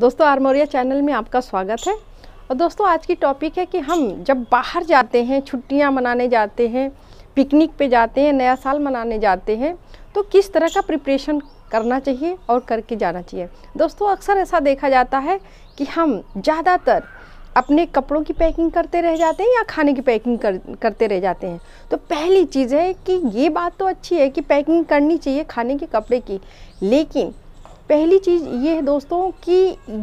दोस्तों आर्मोरिया चैनल में आपका स्वागत है और दोस्तों आज की टॉपिक है कि हम जब बाहर जाते हैं छुट्टियां मनाने जाते हैं पिकनिक पे जाते हैं नया साल मनाने जाते हैं तो किस तरह का प्रिपरेशन करना चाहिए और करके जाना चाहिए दोस्तों अक्सर ऐसा देखा जाता है कि हम ज़्यादातर अपने कपड़ों की पैकिंग करते रह जाते हैं या खाने की पैकिंग कर, करते रह जाते हैं तो पहली चीज़ है कि ये बात तो अच्छी है कि पैकिंग करनी चाहिए खाने के कपड़े की लेकिन पहली चीज़ ये है दोस्तों कि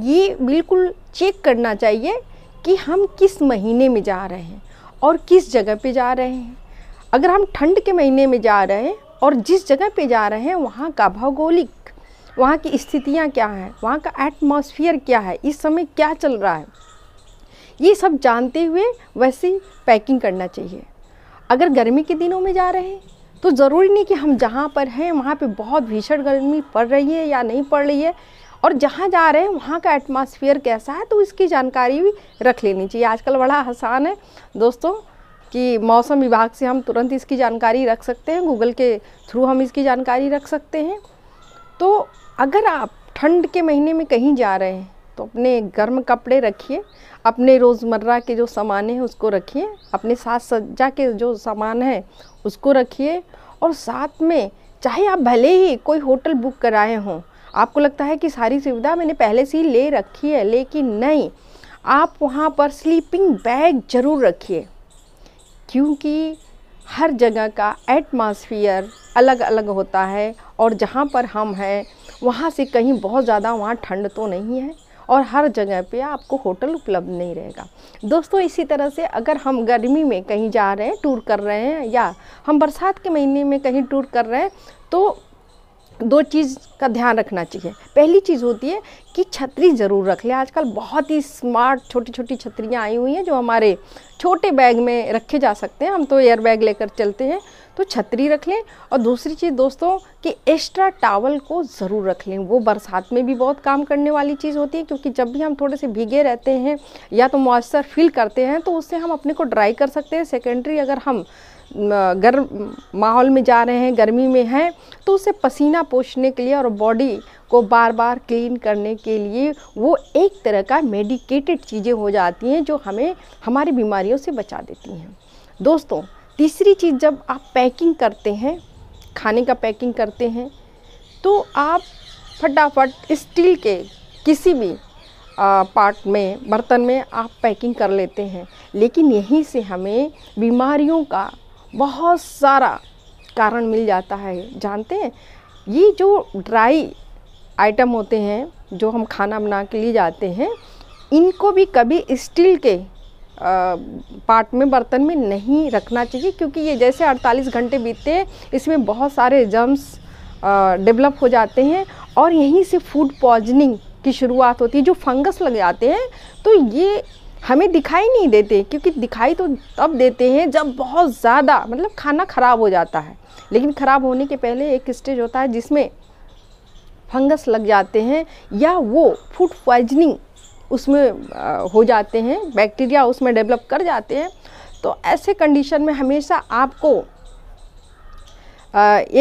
ये बिल्कुल चेक करना चाहिए कि हम किस महीने में जा रहे हैं और किस जगह पे जा रहे हैं अगर हम ठंड के महीने में जा रहे हैं और जिस जगह पे जा रहे हैं वहाँ का भौगोलिक वहाँ की स्थितियाँ क्या हैं वहाँ का एटमॉस्फेयर क्या है इस समय क्या चल रहा है ये सब जानते हुए वैसे पैकिंग करना चाहिए अगर गर्मी के दिनों में जा रहे हैं तो ज़रूरी नहीं कि हम जहाँ पर हैं वहाँ पे बहुत भीषण गर्मी पड़ रही है या नहीं पड़ रही है और जहाँ जा रहे हैं वहाँ का एटमॉस्फेयर कैसा है तो इसकी जानकारी भी रख लेनी चाहिए आजकल बड़ा आसान है दोस्तों कि मौसम विभाग से हम तुरंत इसकी जानकारी रख सकते हैं गूगल के थ्रू हम इसकी जानकारी रख सकते हैं तो अगर आप ठंड के महीने में कहीं जा रहे हैं तो अपने गर्म कपड़े रखिए अपने रोज़मर्रा के जो सामान हैं उसको रखिए अपने साज सज्जा के जो सामान है उसको रखिए और साथ में चाहे आप भले ही कोई होटल बुक कराए हों आपको लगता है कि सारी सुविधा मैंने पहले से ही ले रखी है लेकिन नहीं आप वहाँ पर स्लीपिंग बैग ज़रूर रखिए क्योंकि हर जगह का एटमॉस्फियर अलग अलग होता है और जहाँ पर हम हैं वहाँ से कहीं बहुत ज़्यादा वहाँ ठंड तो नहीं है और हर जगह पे आपको होटल उपलब्ध नहीं रहेगा दोस्तों इसी तरह से अगर हम गर्मी में कहीं जा रहे हैं टूर कर रहे हैं या हम बरसात के महीने में कहीं टूर कर रहे हैं तो दो चीज़ का ध्यान रखना चाहिए पहली चीज़ होती है कि छतरी ज़रूर रख लें आजकल बहुत ही स्मार्ट छोटी छोटी छतरियाँ आई हुई हैं जो हमारे छोटे बैग में रखे जा सकते हैं हम तो एयर बैग लेकर चलते हैं तो छतरी रख लें और दूसरी चीज़ दोस्तों कि एक्स्ट्रा टावल को ज़रूर रख लें वो बरसात में भी बहुत काम करने वाली चीज़ होती है क्योंकि जब भी हम थोड़े से भीगे रहते हैं या तो मॉइस्चर फील करते हैं तो उससे हम अपने को ड्राई कर सकते हैं सेकेंडरी अगर हम गर्म माहौल में जा रहे हैं गर्मी में हैं तो उसे पसीना पोषने के लिए और बॉडी को बार बार क्लीन करने के लिए वो एक तरह का मेडिकेटेड चीज़ें हो जाती हैं जो हमें हमारी बीमारियों से बचा देती हैं दोस्तों तीसरी चीज़ जब आप पैकिंग करते हैं खाने का पैकिंग करते हैं तो आप फटाफट स्टील के किसी भी पार्ट में बर्तन में आप पैकिंग कर लेते हैं लेकिन यहीं से हमें बीमारियों का बहुत सारा कारण मिल जाता है जानते हैं ये जो ड्राई आइटम होते हैं जो हम खाना बना के लिए जाते हैं इनको भी कभी स्टील के पार्ट में बर्तन में नहीं रखना चाहिए क्योंकि ये जैसे 48 घंटे बीतते हैं इसमें बहुत सारे जम्स डेवलप हो जाते हैं और यहीं से फूड पॉइजनिंग की शुरुआत होती है जो फंगस लग जाते हैं तो ये हमें दिखाई नहीं देते क्योंकि दिखाई तो तब देते हैं जब बहुत ज़्यादा मतलब खाना ख़राब हो जाता है लेकिन ख़राब होने के पहले एक स्टेज होता है जिसमें फंगस लग जाते हैं या वो फूड पॉइजनिंग उसमें हो जाते हैं बैक्टीरिया उसमें डेवलप कर जाते हैं तो ऐसे कंडीशन में हमेशा आपको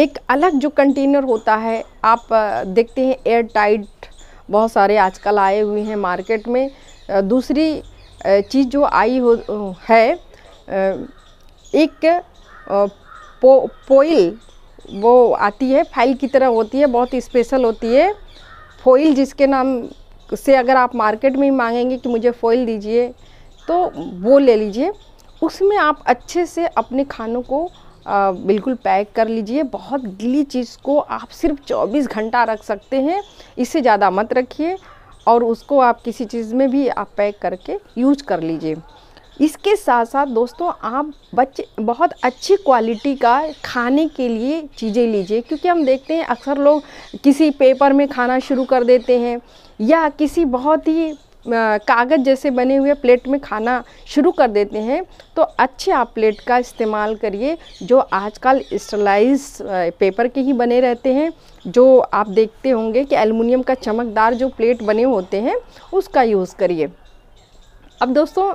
एक अलग जो कंटेनर होता है आप देखते हैं एयर टाइट बहुत सारे आजकल आए हुए हैं मार्केट में दूसरी चीज़ जो आई हो है एक पो पोइल वो आती है फाइल की तरह होती है बहुत स्पेशल होती है फोइल जिसके नाम से अगर आप मार्केट में मांगेंगे कि मुझे फॉइल दीजिए तो वो ले लीजिए उसमें आप अच्छे से अपने खानों को आ, बिल्कुल पैक कर लीजिए बहुत गीली चीज़ को आप सिर्फ 24 घंटा रख सकते हैं इससे ज़्यादा मत रखिए और उसको आप किसी चीज़ में भी आप पैक करके यूज कर लीजिए इसके साथ साथ दोस्तों आप बच्चे बहुत अच्छी क्वालिटी का खाने के लिए चीज़ें लीजिए क्योंकि हम देखते हैं अक्सर लोग किसी पेपर में खाना शुरू कर देते हैं या किसी बहुत ही कागज़ जैसे बने हुए प्लेट में खाना शुरू कर देते हैं तो अच्छे आप प्लेट का इस्तेमाल करिए जो आजकल स्टरलाइज पेपर के ही बने रहते हैं जो आप देखते होंगे कि एलुमिनियम का चमकदार जो प्लेट बने होते हैं उसका यूज़ करिए अब दोस्तों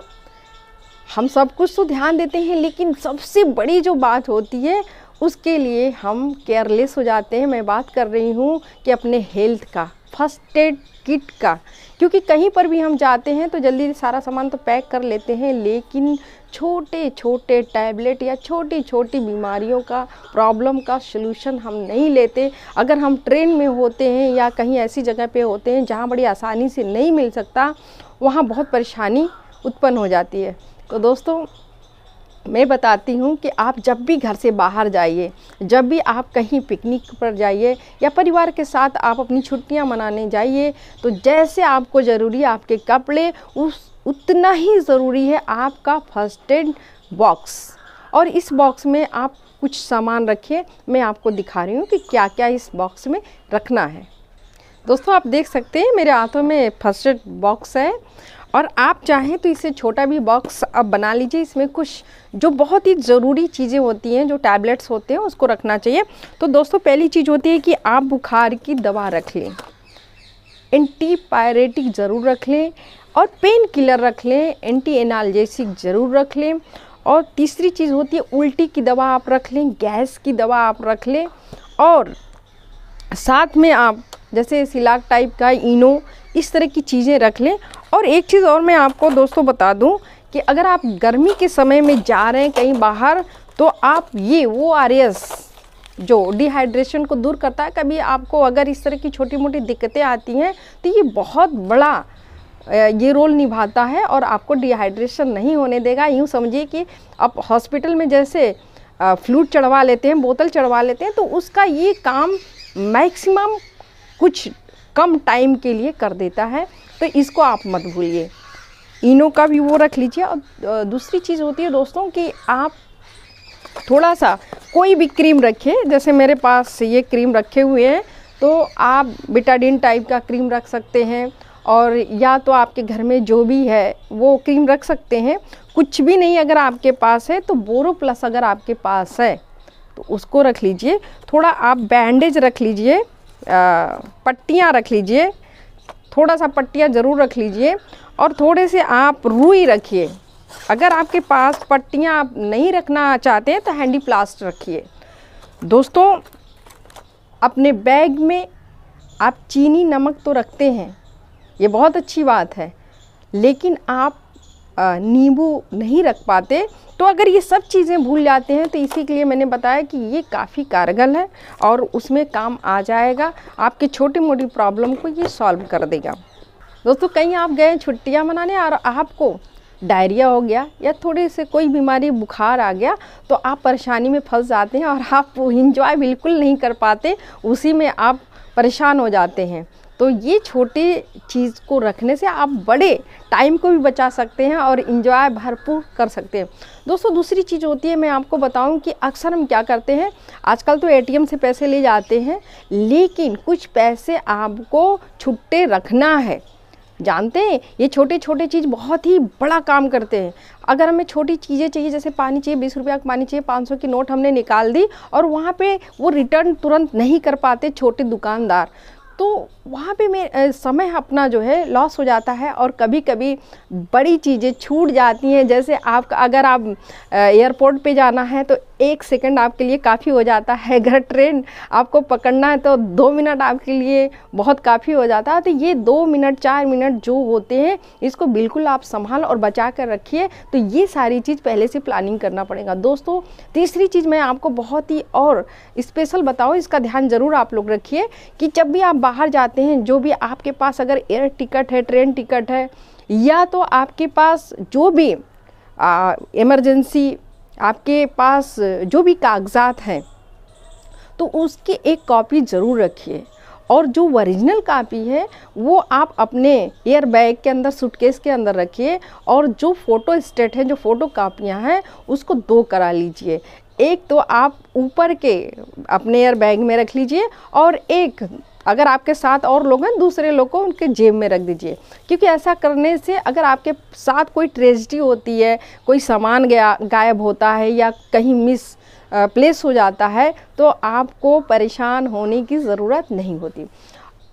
हम सब कुछ तो ध्यान देते हैं लेकिन सबसे बड़ी जो बात होती है उसके लिए हम केयरलेस हो जाते हैं मैं बात कर रही हूँ कि अपने हेल्थ का फर्स्ट एड किट का क्योंकि कहीं पर भी हम जाते हैं तो जल्दी सारा सामान तो पैक कर लेते हैं लेकिन छोटे छोटे टैबलेट या छोटी छोटी बीमारियों का प्रॉब्लम का सलूशन हम नहीं लेते अगर हम ट्रेन में होते हैं या कहीं ऐसी जगह पे होते हैं जहाँ बड़ी आसानी से नहीं मिल सकता वहाँ बहुत परेशानी उत्पन्न हो जाती है तो दोस्तों मैं बताती हूँ कि आप जब भी घर से बाहर जाइए जब भी आप कहीं पिकनिक पर जाइए या परिवार के साथ आप अपनी छुट्टियाँ मनाने जाइए तो जैसे आपको ज़रूरी आपके कपड़े उस उतना ही ज़रूरी है आपका फर्स्ट एड बॉक्स और इस बॉक्स में आप कुछ सामान रखिए मैं आपको दिखा रही हूँ कि क्या क्या इस बॉक्स में रखना है दोस्तों आप देख सकते हैं मेरे हाथों में फर्स्ट एड बॉक्स है और आप चाहें तो इसे छोटा भी बॉक्स अब बना लीजिए इसमें कुछ जो बहुत ही ज़रूरी चीज़ें होती हैं जो टैबलेट्स होते हैं उसको रखना चाहिए तो दोस्तों पहली चीज़ होती है कि आप बुखार की दवा रख लें एंटी पायरेटिक ज़रूर रख लें और पेन किलर रख लें एंटी एनाल्जेसिक ज़रूर रख लें और तीसरी चीज़ होती है उल्टी की दवा आप रख लें गैस की दवा आप रख लें और साथ में आप जैसे सिलाक टाइप का इनो इस तरह की चीज़ें रख लें और एक चीज़ और मैं आपको दोस्तों बता दूं कि अगर आप गर्मी के समय में जा रहे हैं कहीं बाहर तो आप ये वो आर जो डिहाइड्रेशन को दूर करता है कभी आपको अगर इस तरह की छोटी मोटी दिक्कतें आती हैं तो ये बहुत बड़ा ये रोल निभाता है और आपको डिहाइड्रेशन नहीं होने देगा यूँ समझिए कि आप हॉस्पिटल में जैसे फ्लूट चढ़वा लेते हैं बोतल चढ़वा लेते हैं तो उसका ये काम मैक्सिमम कुछ कम टाइम के लिए कर देता है तो इसको आप मत भूलिए इनो का भी वो रख लीजिए और दूसरी चीज़ होती है दोस्तों कि आप थोड़ा सा कोई भी क्रीम रखें जैसे मेरे पास ये क्रीम रखे हुए हैं तो आप बिटाडिन टाइप का क्रीम रख सकते हैं और या तो आपके घर में जो भी है वो क्रीम रख सकते हैं कुछ भी नहीं अगर आपके पास है तो बोरो प्लस अगर आपके पास है तो उसको रख लीजिए थोड़ा आप बैंडेज रख लीजिए पट्टियाँ रख लीजिए थोड़ा सा पट्टियाँ ज़रूर रख लीजिए और थोड़े से आप रुई रखिए अगर आपके पास पट्टियाँ आप नहीं रखना चाहते तो हैंडी प्लास्ट रखिए दोस्तों अपने बैग में आप चीनी नमक तो रखते हैं ये बहुत अच्छी बात है लेकिन आप नींबू नहीं रख पाते तो अगर ये सब चीज़ें भूल जाते हैं तो इसी के लिए मैंने बताया कि ये काफ़ी कारगर है और उसमें काम आ जाएगा आपकी छोटी मोटी प्रॉब्लम को ये सॉल्व कर देगा दोस्तों कहीं आप गए छुट्टियाँ मनाने और आपको डायरिया हो गया या थोड़ी से कोई बीमारी बुखार आ गया तो आप परेशानी में फंस जाते हैं और आप इंजॉय बिल्कुल नहीं कर पाते उसी में आप परेशान हो जाते हैं तो ये छोटे चीज़ को रखने से आप बड़े टाइम को भी बचा सकते हैं और इन्जॉय भरपूर कर सकते हैं दोस्तों दूसरी चीज़ होती है मैं आपको बताऊं कि अक्सर हम क्या करते हैं आजकल तो एटीएम से पैसे ले जाते हैं लेकिन कुछ पैसे आपको छुट्टे रखना है जानते हैं ये छोटे छोटे चीज़ बहुत ही बड़ा काम करते हैं अगर हमें छोटी चीज़ें चाहिए जैसे पानी चाहिए बीस रुपया का पानी चाहिए पाँच सौ की नोट हमने निकाल दी और वहाँ पे वो रिटर्न तुरंत नहीं कर पाते छोटे दुकानदार तो वहाँ पे मैं समय अपना जो है लॉस हो जाता है और कभी कभी बड़ी चीज़ें छूट जाती हैं जैसे आप अगर आप एयरपोर्ट पे जाना है तो एक सेकंड आपके लिए काफ़ी हो जाता है अगर ट्रेन आपको पकड़ना है तो दो मिनट आपके लिए बहुत काफ़ी हो जाता है तो ये दो मिनट चार मिनट जो होते हैं इसको बिल्कुल आप संभाल और बचा कर रखिए तो ये सारी चीज़ पहले से प्लानिंग करना पड़ेगा दोस्तों तीसरी चीज़ मैं आपको बहुत ही और स्पेशल बताऊँ इसका ध्यान ज़रूर आप लोग रखिए कि जब भी आप बाहर जाते हैं जो भी आपके पास अगर एयर टिकट है ट्रेन टिकट है या तो आपके पास जो भी इमरजेंसी आपके पास जो भी कागजात हैं तो उसकी एक कॉपी ज़रूर रखिए और जो ओरिजिनल कापी है वो आप अपने एयर बैग के अंदर सूटकेस के अंदर रखिए और जो फ़ोटो स्टेट है जो फ़ोटो कापियाँ हैं उसको दो करा लीजिए एक तो आप ऊपर के अपने एयर बैग में रख लीजिए और एक अगर आपके साथ और लोग हैं दूसरे लोग को उनके जेब में रख दीजिए क्योंकि ऐसा करने से अगर आपके साथ कोई ट्रेजडी होती है कोई सामान गया गायब होता है या कहीं मिस प्लेस हो जाता है तो आपको परेशान होने की ज़रूरत नहीं होती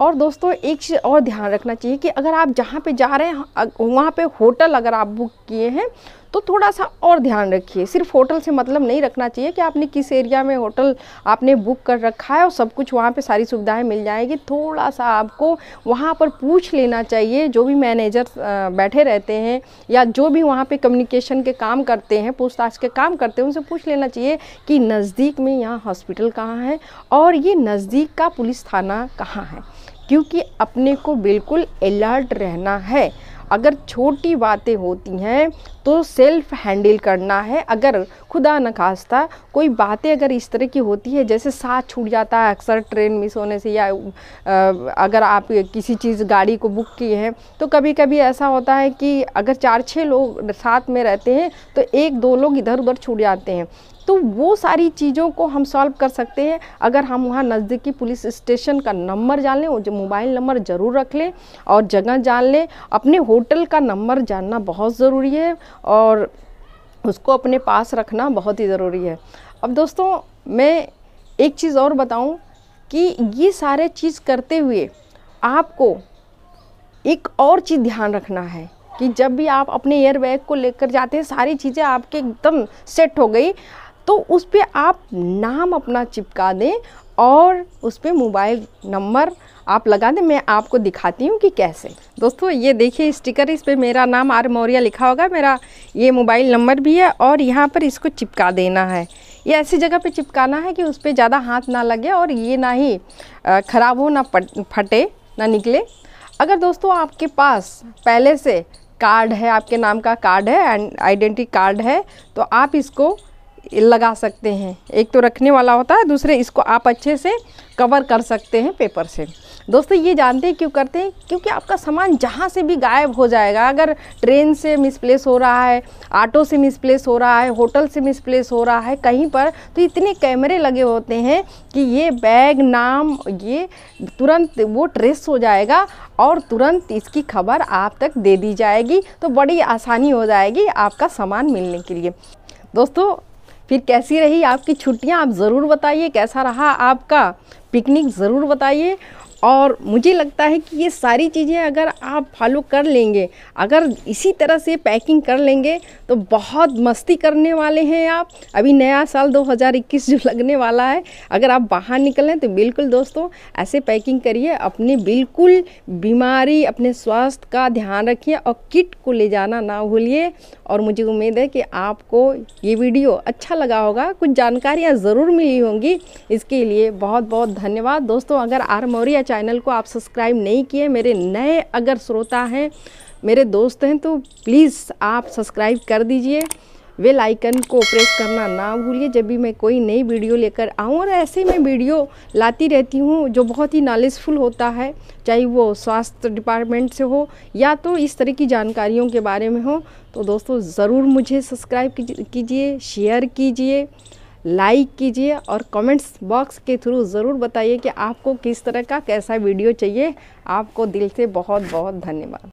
और दोस्तों एक चीज़ और ध्यान रखना चाहिए कि अगर आप जहाँ पे जा रहे हैं वहाँ पे होटल अगर आप बुक किए हैं तो थोड़ा सा और ध्यान रखिए सिर्फ होटल से मतलब नहीं रखना चाहिए कि आपने किस एरिया में होटल आपने बुक कर रखा है और सब कुछ वहाँ पर सारी सुविधाएँ मिल जाएंगी थोड़ा सा आपको वहाँ पर पूछ लेना चाहिए जो भी मैनेजर बैठे रहते हैं या जो भी वहाँ पर कम्युनिकेशन के काम करते हैं पूछताछ के काम करते हैं उनसे पूछ लेना चाहिए कि नज़दीक में यहाँ हॉस्पिटल कहाँ है और ये नज़दीक का पुलिस थाना कहाँ है क्योंकि अपने को बिल्कुल अलर्ट रहना है अगर छोटी बातें होती हैं तो सेल्फ हैंडल करना है अगर खुदा न खास्ता कोई बातें अगर इस तरह की होती है जैसे साथ छूट जाता है अक्सर ट्रेन मिस होने से या अगर आप किसी चीज़ गाड़ी को बुक की है तो कभी कभी ऐसा होता है कि अगर चार छः लोग साथ में रहते हैं तो एक दो लोग इधर उधर छूट जाते हैं तो वो सारी चीज़ों को हम सॉल्व कर सकते हैं अगर हम वहाँ नज़दीकी पुलिस स्टेशन का नंबर जान लें जो मोबाइल नंबर ज़रूर रख लें और जगह जान लें अपने होटल का नंबर जानना बहुत ज़रूरी है और उसको अपने पास रखना बहुत ही ज़रूरी है अब दोस्तों मैं एक चीज़ और बताऊँ कि ये सारे चीज़ करते हुए आपको एक और चीज़ ध्यान रखना है कि जब भी आप अपने एयरबैग को लेकर जाते हैं सारी चीज़ें आपके एकदम सेट हो गई तो उस पर आप नाम अपना चिपका दें और उस पर मोबाइल नंबर आप लगा दें मैं आपको दिखाती हूँ कि कैसे दोस्तों ये देखिए स्टिकर इस पर मेरा नाम आर मौर्य लिखा होगा मेरा ये मोबाइल नंबर भी है और यहाँ पर इसको चिपका देना है ये ऐसी जगह पे चिपकाना है कि उस पर ज़्यादा हाथ ना लगे और ये ना ही ख़राब हो ना फटे ना निकले अगर दोस्तों आपके पास पहले से कार्ड है आपके नाम का कार्ड है एंड आइडेंटिटी कार्ड है तो आप इसको लगा सकते हैं एक तो रखने वाला होता है दूसरे इसको आप अच्छे से कवर कर सकते हैं पेपर से दोस्तों ये जानते हैं क्यों करते हैं क्योंकि आपका सामान जहाँ से भी गायब हो जाएगा अगर ट्रेन से मिसप्लेस हो रहा है ऑटो से मिसप्लेस हो रहा है होटल से मिसप्लेस हो रहा है कहीं पर तो इतने कैमरे लगे होते हैं कि ये बैग नाम ये तुरंत वो ट्रेस हो जाएगा और तुरंत इसकी खबर आप तक दे दी जाएगी तो बड़ी आसानी हो जाएगी आपका सामान मिलने के लिए दोस्तों फिर कैसी रही आपकी छुट्टियां आप ज़रूर बताइए कैसा रहा आपका पिकनिक ज़रूर बताइए और मुझे लगता है कि ये सारी चीज़ें अगर आप फॉलो कर लेंगे अगर इसी तरह से पैकिंग कर लेंगे तो बहुत मस्ती करने वाले हैं आप अभी नया साल 2021 जो लगने वाला है अगर आप बाहर निकलें तो बिल्कुल दोस्तों ऐसे पैकिंग करिए अपने बिल्कुल बीमारी अपने स्वास्थ्य का ध्यान रखिए और किट को ले जाना ना भूलिए और मुझे उम्मीद है कि आपको ये वीडियो अच्छा लगा होगा कुछ जानकारियाँ ज़रूर मिली होंगी इसके लिए बहुत बहुत धन्यवाद दोस्तों अगर आर मौर्य चैनल को आप सब्सक्राइब नहीं किए मेरे नए अगर श्रोता हैं मेरे दोस्त हैं तो प्लीज़ आप सब्सक्राइब कर दीजिए वेल आइकन को प्रेस करना ना भूलिए जब भी मैं कोई नई वीडियो लेकर आऊँ और ऐसे मैं वीडियो लाती रहती हूँ जो बहुत ही नॉलेजफुल होता है चाहे वो स्वास्थ्य डिपार्टमेंट से हो या तो इस तरह की जानकारियों के बारे में हो तो दोस्तों ज़रूर मुझे सब्सक्राइब कीजिए शेयर कीजिए लाइक कीजिए और कमेंट्स बॉक्स के थ्रू ज़रूर बताइए कि आपको किस तरह का कैसा वीडियो चाहिए आपको दिल से बहुत बहुत धन्यवाद